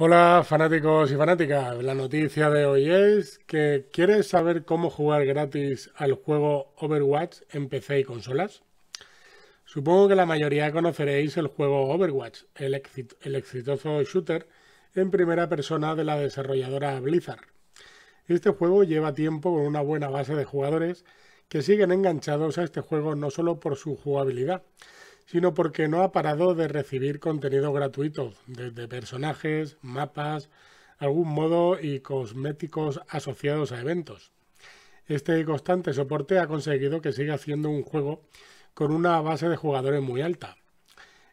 Hola fanáticos y fanáticas, la noticia de hoy es que ¿quieres saber cómo jugar gratis al juego Overwatch en PC y consolas? Supongo que la mayoría conoceréis el juego Overwatch, el, el exitoso shooter en primera persona de la desarrolladora Blizzard. Este juego lleva tiempo con una buena base de jugadores que siguen enganchados a este juego no solo por su jugabilidad, sino porque no ha parado de recibir contenido gratuito, desde personajes, mapas, algún modo y cosméticos asociados a eventos. Este constante soporte ha conseguido que siga siendo un juego con una base de jugadores muy alta.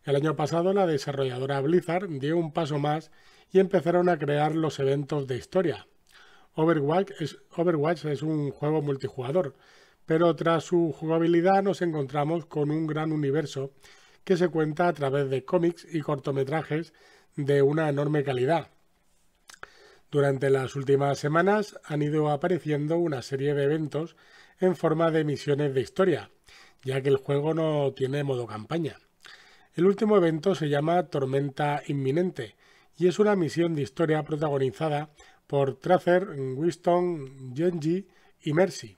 El año pasado la desarrolladora Blizzard dio un paso más y empezaron a crear los eventos de historia. Overwatch es, Overwatch es un juego multijugador, pero tras su jugabilidad nos encontramos con un gran universo que se cuenta a través de cómics y cortometrajes de una enorme calidad. Durante las últimas semanas han ido apareciendo una serie de eventos en forma de misiones de historia, ya que el juego no tiene modo campaña. El último evento se llama Tormenta Inminente y es una misión de historia protagonizada por Tracer, Winston, Genji y Mercy.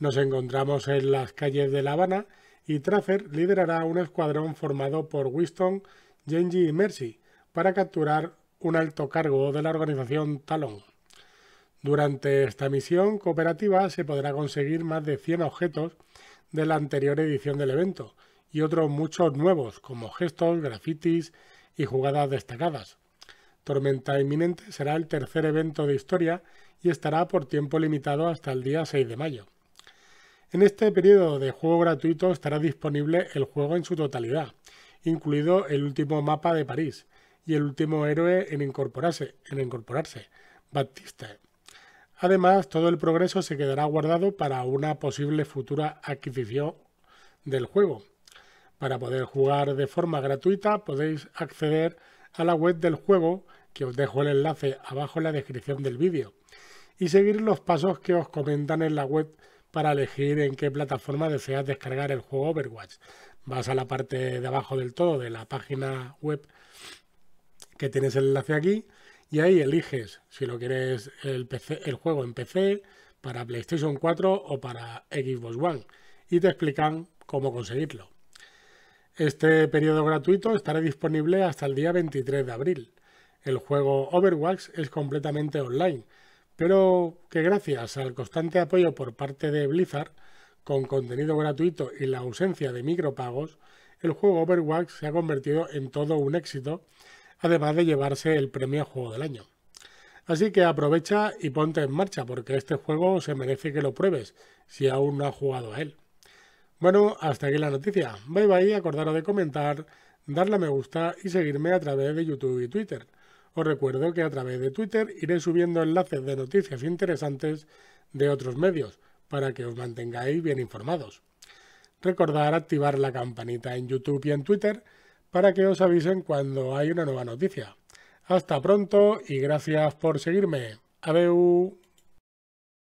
Nos encontramos en las calles de La Habana y Tracer liderará un escuadrón formado por Winston, Genji y Mercy para capturar un alto cargo de la organización Talon. Durante esta misión cooperativa se podrá conseguir más de 100 objetos de la anterior edición del evento y otros muchos nuevos como gestos, grafitis y jugadas destacadas. Tormenta Inminente será el tercer evento de historia y estará por tiempo limitado hasta el día 6 de mayo. En este periodo de juego gratuito estará disponible el juego en su totalidad, incluido el último mapa de París y el último héroe en incorporarse, en Baptiste. Además, todo el progreso se quedará guardado para una posible futura adquisición del juego. Para poder jugar de forma gratuita podéis acceder a la web del juego, que os dejo el enlace abajo en la descripción del vídeo, y seguir los pasos que os comentan en la web para elegir en qué plataforma deseas descargar el juego Overwatch. Vas a la parte de abajo del todo de la página web que tienes el enlace aquí y ahí eliges si lo quieres el, el juego en PC, para PlayStation 4 o para Xbox One y te explican cómo conseguirlo. Este periodo gratuito estará disponible hasta el día 23 de abril. El juego Overwatch es completamente online, pero que gracias al constante apoyo por parte de Blizzard, con contenido gratuito y la ausencia de micropagos, el juego Overwatch se ha convertido en todo un éxito, además de llevarse el premio Juego del Año. Así que aprovecha y ponte en marcha, porque este juego se merece que lo pruebes, si aún no has jugado a él. Bueno, hasta aquí la noticia. Bye bye, acordaros de comentar, darle a me gusta y seguirme a través de YouTube y Twitter. Os recuerdo que a través de Twitter iré subiendo enlaces de noticias interesantes de otros medios para que os mantengáis bien informados. Recordar activar la campanita en YouTube y en Twitter para que os avisen cuando hay una nueva noticia. Hasta pronto y gracias por seguirme. Adeu.